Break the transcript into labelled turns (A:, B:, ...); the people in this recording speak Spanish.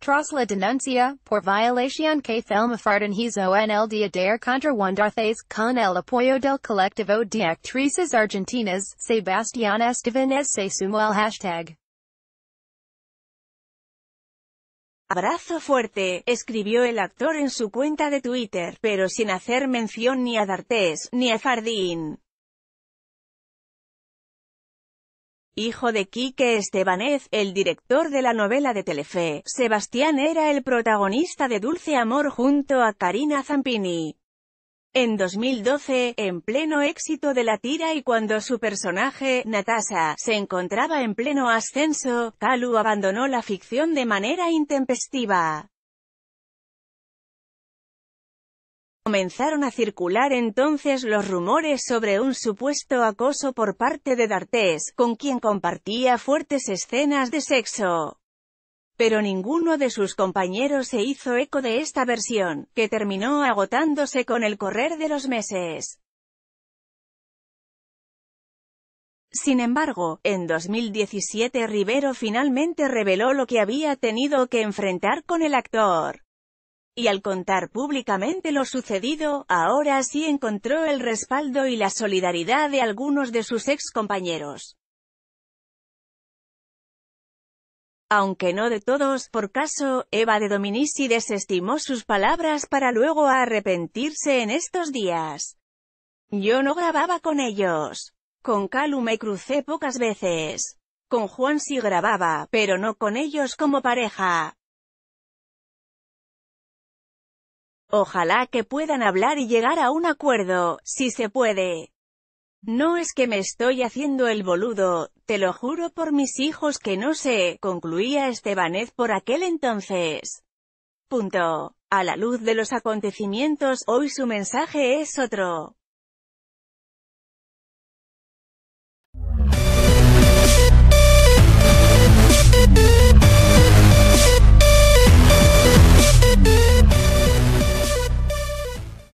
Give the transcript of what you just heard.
A: Tras la denuncia, por violación que Thelma hizo en el día de contra Darthes con el apoyo del colectivo de actrices argentinas, Sebastián Estevanes se sumó al hashtag. Abrazo fuerte, escribió el actor en su cuenta de Twitter, pero sin hacer mención ni a D'Artes, ni a Fardín. Hijo de Quique Estebanez, el director de la novela de Telefe, Sebastián era el protagonista de Dulce Amor junto a Karina Zampini. En 2012, en pleno éxito de la tira y cuando su personaje, Natasha, se encontraba en pleno ascenso, Calu abandonó la ficción de manera intempestiva. Comenzaron a circular entonces los rumores sobre un supuesto acoso por parte de D'Artés, con quien compartía fuertes escenas de sexo. Pero ninguno de sus compañeros se hizo eco de esta versión, que terminó agotándose con el correr de los meses. Sin embargo, en 2017 Rivero finalmente reveló lo que había tenido que enfrentar con el actor y al contar públicamente lo sucedido, ahora sí encontró el respaldo y la solidaridad de algunos de sus ex compañeros. Aunque no de todos, por caso, Eva de Dominici desestimó sus palabras para luego arrepentirse en estos días. Yo no grababa con ellos. Con Calu me crucé pocas veces. Con Juan sí grababa, pero no con ellos como pareja. Ojalá que puedan hablar y llegar a un acuerdo, si se puede. No es que me estoy haciendo el boludo, te lo juro por mis hijos que no sé, concluía Estebanez por aquel entonces. Punto. A la luz de los acontecimientos, hoy su mensaje es otro.